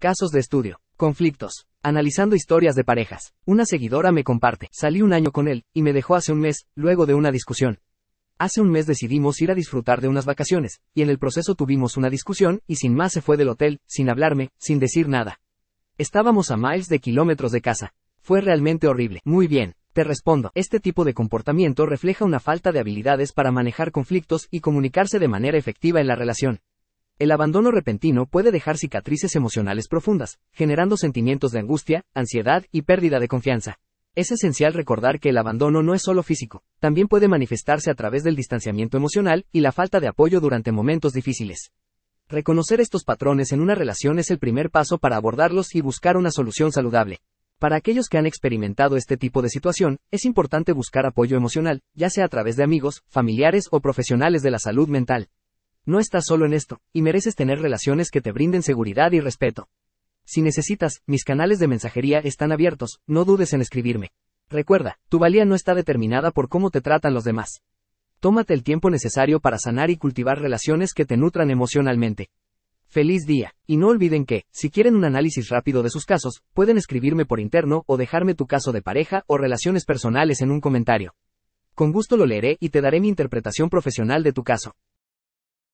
Casos de estudio. Conflictos. Analizando historias de parejas. Una seguidora me comparte. Salí un año con él, y me dejó hace un mes, luego de una discusión. Hace un mes decidimos ir a disfrutar de unas vacaciones, y en el proceso tuvimos una discusión, y sin más se fue del hotel, sin hablarme, sin decir nada. Estábamos a miles de kilómetros de casa. Fue realmente horrible. Muy bien. Te respondo, este tipo de comportamiento refleja una falta de habilidades para manejar conflictos y comunicarse de manera efectiva en la relación. El abandono repentino puede dejar cicatrices emocionales profundas, generando sentimientos de angustia, ansiedad y pérdida de confianza. Es esencial recordar que el abandono no es solo físico, también puede manifestarse a través del distanciamiento emocional y la falta de apoyo durante momentos difíciles. Reconocer estos patrones en una relación es el primer paso para abordarlos y buscar una solución saludable. Para aquellos que han experimentado este tipo de situación, es importante buscar apoyo emocional, ya sea a través de amigos, familiares o profesionales de la salud mental. No estás solo en esto, y mereces tener relaciones que te brinden seguridad y respeto. Si necesitas, mis canales de mensajería están abiertos, no dudes en escribirme. Recuerda, tu valía no está determinada por cómo te tratan los demás. Tómate el tiempo necesario para sanar y cultivar relaciones que te nutran emocionalmente. Feliz día, y no olviden que, si quieren un análisis rápido de sus casos, pueden escribirme por interno o dejarme tu caso de pareja o relaciones personales en un comentario. Con gusto lo leeré y te daré mi interpretación profesional de tu caso.